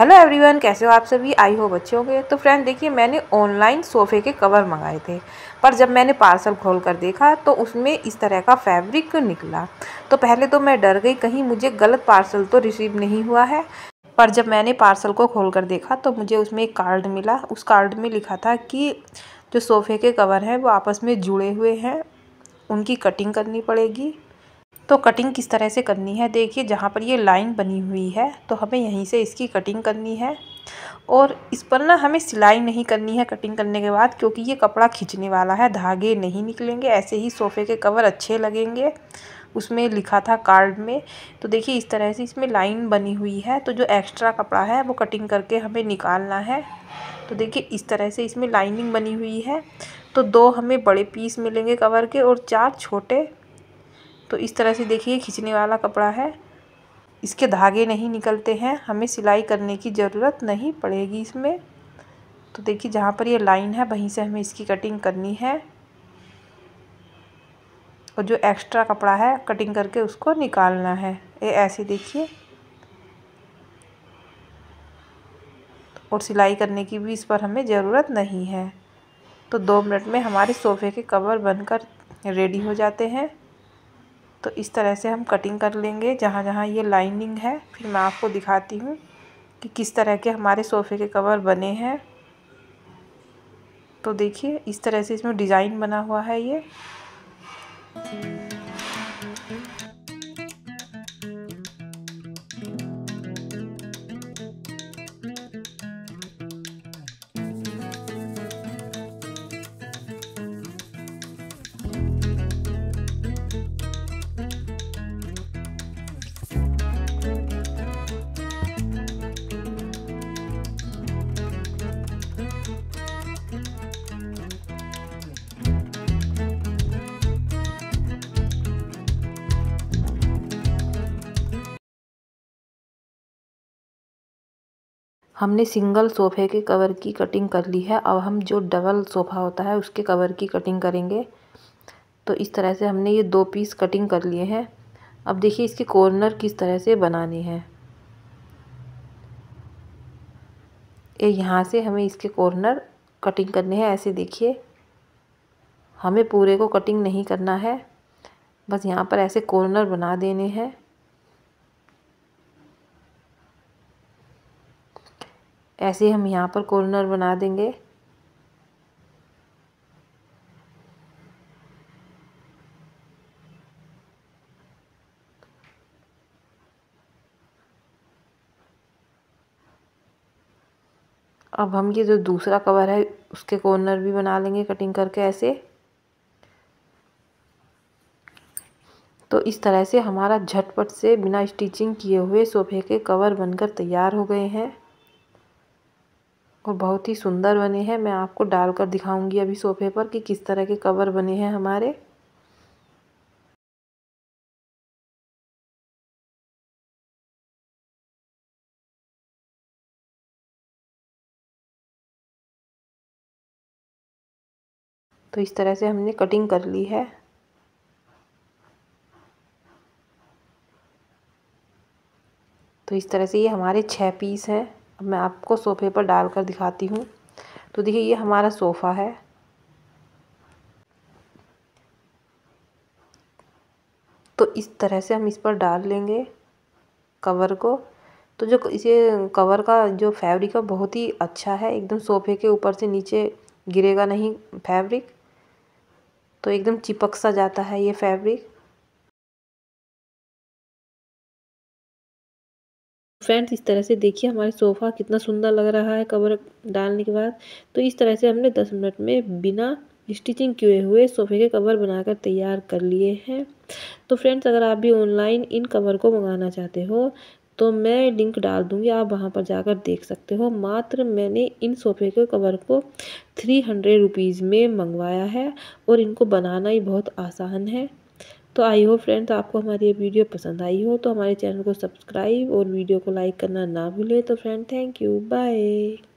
hello everyone कैसे हो आप सभी आई हो बच्चे होंगे तो फ्रेंड देखिए मैंने ऑनलाइन सोफ़े के कवर मंगाए थे पर जब मैंने पार्सल खोल कर देखा तो उसमें इस तरह का फैब्रिक निकला तो पहले तो मैं डर गई कहीं मुझे गलत पार्सल तो रिसीव नहीं हुआ है पर जब मैंने पार्सल को खोल कर देखा तो मुझे उसमें एक कार्ड मिला उस कार्ड में लिखा था कि जो सोफ़े के कवर हैं वो आपस में जुड़े हुए हैं उनकी कटिंग करनी पड़ेगी तो कटिंग किस तरह से करनी है देखिए जहाँ पर ये लाइन बनी हुई है तो हमें यहीं से इसकी कटिंग करनी है और इस पर ना हमें सिलाई नहीं करनी है कटिंग करने के बाद क्योंकि ये कपड़ा खींचने वाला है धागे नहीं निकलेंगे ऐसे ही सोफ़े के कवर अच्छे लगेंगे उसमें लिखा था कार्ड में तो देखिए इस तरह से इसमें लाइन बनी हुई है तो जो एक्स्ट्रा कपड़ा है वो कटिंग करके हमें निकालना है तो देखिए इस तरह से इसमें लाइनिंग बनी हुई है तो दो हमें बड़े पीस मिलेंगे कवर के और चार छोटे तो इस तरह से देखिए खींचने वाला कपड़ा है इसके धागे नहीं निकलते हैं हमें सिलाई करने की ज़रूरत नहीं पड़ेगी इसमें तो देखिए जहाँ पर ये लाइन है वहीं से हमें इसकी कटिंग करनी है और जो एक्स्ट्रा कपड़ा है कटिंग करके उसको निकालना है ये ऐसे देखिए और सिलाई करने की भी इस पर हमें ज़रूरत नहीं है तो दो मिनट में हमारे सोफ़े के कवर बनकर रेडी हो जाते हैं तो इस तरह से हम कटिंग कर लेंगे जहाँ जहाँ ये लाइनिंग है फिर मैं आपको दिखाती हूँ कि किस तरह के हमारे सोफ़े के कवर बने हैं तो देखिए इस तरह से इसमें डिज़ाइन बना हुआ है ये हमने सिंगल सोफे के कवर की कटिंग कर ली है अब हम जो डबल सोफा होता है उसके कवर की कटिंग करेंगे तो इस तरह से हमने ये दो पीस कटिंग कर लिए हैं अब देखिए इसके कॉर्नर किस तरह से बनानी है ये यहाँ से हमें इसके कॉर्नर कटिंग करने हैं ऐसे देखिए हमें पूरे को कटिंग नहीं करना है बस यहाँ पर ऐसे कॉर्नर बना देने हैं ऐसे हम यहाँ पर कॉर्नर बना देंगे अब हम ये जो दूसरा कवर है उसके कॉर्नर भी बना लेंगे कटिंग करके ऐसे तो इस तरह से हमारा झटपट से बिना स्टिचिंग किए हुए सोफे के कवर बनकर तैयार हो गए हैं और बहुत ही सुंदर बने हैं मैं आपको डाल कर दिखाऊंगी अभी सोफे पर कि किस तरह के कवर बने हैं हमारे तो इस तरह से हमने कटिंग कर ली है तो इस तरह से ये हमारे छः पीस हैं अब मैं आपको सोफ़े पर डाल कर दिखाती हूँ तो देखिए ये हमारा सोफ़ा है तो इस तरह से हम इस पर डाल लेंगे कवर को तो जो इसे कवर का जो फैब्रिक है बहुत ही अच्छा है एकदम सोफ़े के ऊपर से नीचे गिरेगा नहीं फैब्रिक तो एकदम चिपक सा जाता है ये फैब्रिक फ्रेंड्स इस तरह से देखिए हमारे सोफ़ा कितना सुंदर लग रहा है कवर डालने के बाद तो इस तरह से हमने 10 मिनट में बिना स्टिचिंग किए हुए सोफ़े के कवर बनाकर तैयार कर लिए हैं तो फ्रेंड्स अगर आप भी ऑनलाइन इन कवर को मंगाना चाहते हो तो मैं लिंक डाल दूंगी आप वहां पर जाकर देख सकते हो मात्र मैंने इन सोफ़े के कवर को थ्री हंड्रेड रुपीज़ में मंगवाया है और इनको बनाना ही बहुत आसान है तो आई हो फ्रेंड्स आपको हमारी ये वीडियो पसंद आई हो तो हमारे चैनल को सब्सक्राइब और वीडियो को लाइक करना ना भूलें तो फ्रेंड थैंक यू बाय